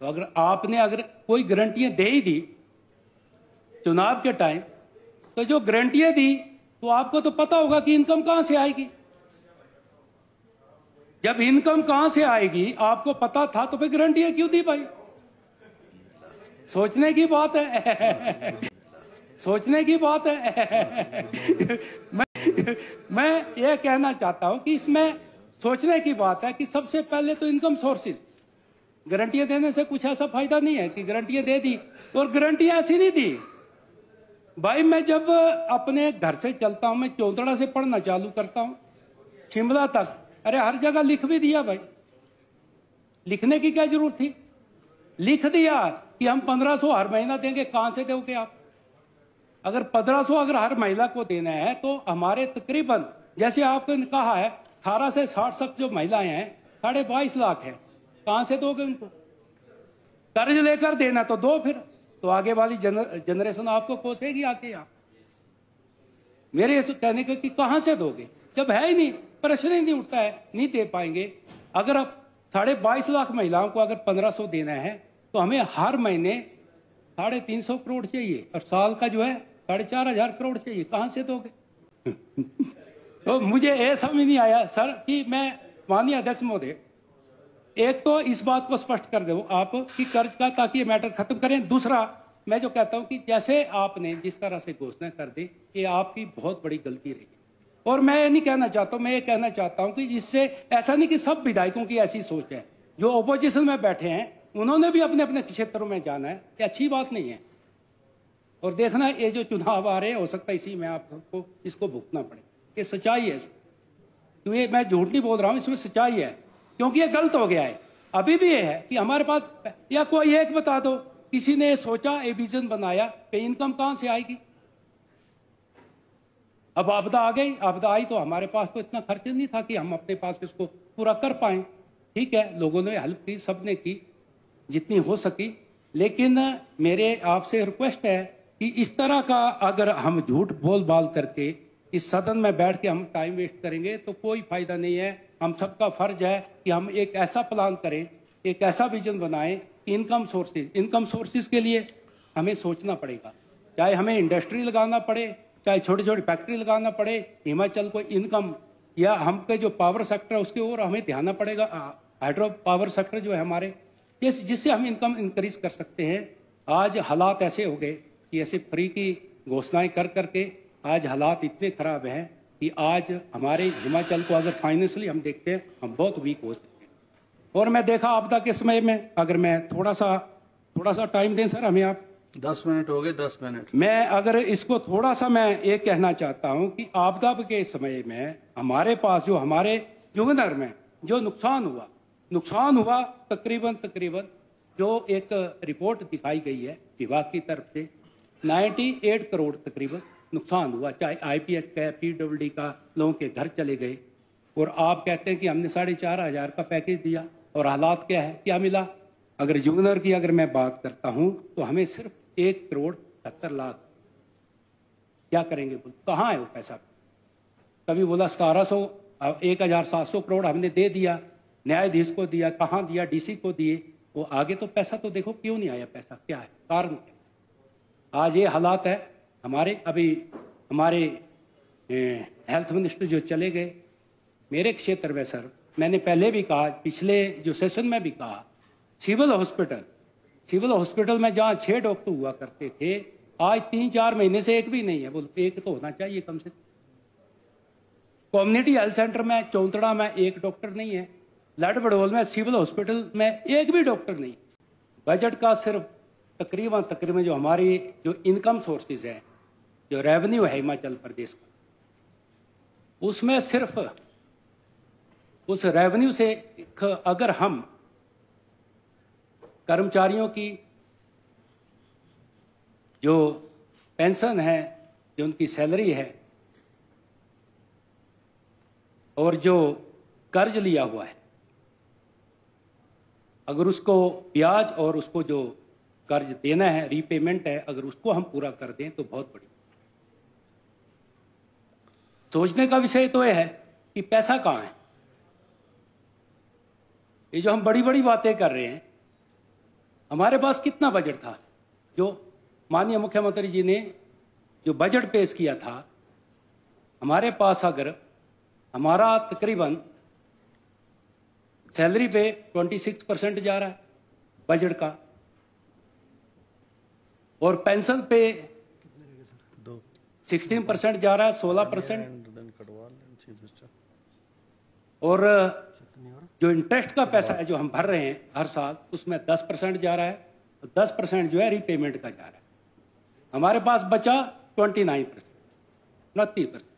तो अगर आपने अगर कोई गारंटियां दे ही दी चुनाव के टाइम तो जो गारंटियां दी तो आपको तो पता होगा कि इनकम कहां से आएगी जब इनकम कहां से आएगी आपको पता था तो फिर गारंटियां क्यों दी भाई सोचने की बात है सोचने की बात है मैं मैं ये कहना चाहता हूं कि इसमें सोचने की बात है कि सबसे पहले तो इनकम सोर्सेज गारंटियां देने से कुछ ऐसा फायदा नहीं है कि गारंटियां दे दी और गारंटियां ऐसी नहीं दी भाई मैं जब अपने घर से चलता हूं मैं चौंतड़ा से पढ़ना चालू करता हूं शिमला तक अरे हर जगह लिख भी दिया भाई लिखने की क्या जरूरत थी लिख दिया कि हम पंद्रह सौ हर महीना देंगे कहां से दोगे आप अगर पंद्रह सौ अगर हर महिला को देना है तो हमारे तकरीबन जैसे आपने कहा है अठारह से साठ तक जो महिलाएं हैं साढ़े बाईस लाख है कहां से दोगे उनको कर्ज लेकर देना तो दो फिर तो आगे वाली जनरेशन आपको कोसेगी आके यहां मेरे कहने को कि कहां से दोगे जब है ही नहीं प्रश्न ही नहीं उठता है नहीं दे पाएंगे अगर आप साढ़े बाईस लाख महिलाओं को अगर पंद्रह सौ देना है तो हमें हर महीने साढ़े तीन सौ करोड़ चाहिए और साल का जो है साढ़े चार हजार करोड़ चाहिए कहां से दोगे तो मुझे ऐसा समझ नहीं आया सर कि मैं माननीय अध्यक्ष महोदय एक तो इस बात को स्पष्ट कर दो आप कि कर्ज का ताकि ये मैटर खत्म करें दूसरा मैं जो कहता हूं कि जैसे आपने जिस तरह से घोषणा कर दी ये आपकी बहुत बड़ी गलती रही और मैं ये नहीं कहना चाहता हूं मैं ये कहना चाहता हूं कि इससे ऐसा नहीं कि सब विधायकों की ऐसी सोच है जो ओपोजिशन में बैठे हैं उन्होंने भी अपने अपने क्षेत्रों में जाना है ये अच्छी बात नहीं है और देखना ये जो चुनाव आ रहे हैं हो सकता है इसी में आपको इसको भुगतना पड़े ये सच्चाई है क्योंकि तो ये मैं झूठ नहीं बोल रहा हूँ इसमें सच्चाई है क्योंकि ये गलत हो गया है अभी भी ये है कि हमारे पास या कोई एक बता दो किसी ने सोचा विजन बनाया कि इनकम कहां से आएगी अब आपदा आ गई आपदा आई तो हमारे पास तो इतना खर्च नहीं था कि हम अपने पास इसको पूरा कर पाए ठीक है लोगों ने हेल्प की सबने की जितनी हो सकी लेकिन मेरे आपसे रिक्वेस्ट है कि इस तरह का अगर हम झूठ बोल बाल करके इस सदन में बैठ के हम टाइम वेस्ट करेंगे तो कोई फायदा नहीं है हम सबका फर्ज है कि हम एक ऐसा प्लान करें एक ऐसा विजन बनाएं कि इनकम सोर्सेज इनकम सोर्सेज के लिए हमें सोचना पड़ेगा चाहे हमें इंडस्ट्री लगाना पड़े चाहे छोटी छोटी फैक्ट्री लगाना पड़े हिमाचल को इनकम या हम के जो पावर सेक्टर है उसके ओर हमें ध्यान पड़ेगा हाइड्रो पावर सेक्टर जो है हमारे जिससे हम इनकम इंक्रीज कर सकते हैं आज हालात ऐसे हो गए कि ऐसे फ्री की घोषणाएं कर करके आज हालात इतने खराब हैं कि आज हमारे हिमाचल को अगर फाइनेंशियली हम देखते हैं हम बहुत वीक हो सकते हैं और मैं देखा आपदा के समय में अगर मैं थोड़ा सा थोड़ा सा टाइम दें सर हमें आप दस मिनट हो गए दस मिनट मैं अगर इसको थोड़ा सा मैं ये कहना चाहता हूँ कि आपदा के समय में हमारे पास जो हमारे जुगनर में जो नुकसान हुआ नुकसान हुआ तकरीबन तकरीबन जो एक रिपोर्ट दिखाई गई है विभाग की तरफ से 98 करोड़ तकरीबन नुकसान हुआ चाहे आईपीएस का पीडब्ल्यूडी का लोगों के घर चले गए और आप कहते हैं कि हमने साढ़े चार हजार का पैकेज दिया और हालात क्या है क्या मिला अगर जुगनर की अगर मैं बात करता हूं तो हमें सिर्फ एक करोड़ सत्तर लाख क्या करेंगे कहाँ है वो पैसा कभी बोला सतारह सौ एक हजार सात सौ करोड़ हमने दे दिया न्यायाधीश को दिया कहाँ दिया डीसी को दिए वो आगे तो पैसा तो देखो क्यों नहीं आया पैसा क्या है कारण क्या आज ये हालात है हमारे अभी हमारे हेल्थ मिनिस्टर जो चले गए मेरे क्षेत्र में सर मैंने पहले भी कहा पिछले जो सेशन में भी कहा सिविल हॉस्पिटल सिविल हॉस्पिटल में जहाँ छः डॉक्टर हुआ करते थे आज तीन चार महीने से एक भी नहीं है बोल एक तो होना चाहिए कम से कम्युनिटी हेल्थ सेंटर में चौंतड़ा में एक डॉक्टर नहीं है लड बड़ोल में सिविल हॉस्पिटल में एक भी डॉक्टर नहीं बजट का सिर्फ तकरीबन तकरीबन जो हमारी जो इनकम सोर्सेज है जो रेवेन्यू है हिमाचल प्रदेश का उसमें सिर्फ उस रेवेन्यू से अगर हम कर्मचारियों की जो पेंशन है जो उनकी सैलरी है और जो कर्ज लिया हुआ है अगर उसको ब्याज और उसको जो कर्ज देना है रीपेमेंट है अगर उसको हम पूरा कर दें तो बहुत बड़ी सोचने का विषय तो यह है कि पैसा कहाँ है ये जो हम बड़ी बड़ी बातें कर रहे हैं हमारे पास कितना बजट था जो माननीय मुख्यमंत्री जी ने जो बजट पेश किया था हमारे पास अगर हमारा तकरीबन सैलरी पे 26 परसेंट जा रहा है बजट का और पेंशन पे 16 परसेंट जा रहा है 16 परसेंट और जो इंटरेस्ट का पैसा है जो हम भर रहे हैं हर साल उसमें दस परसेंट जा रहा है तो दस परसेंट जो है रीपेमेंट का जा रहा है हमारे पास बचा ट्वेंटी नाइन परसेंट उनतीस परसेंट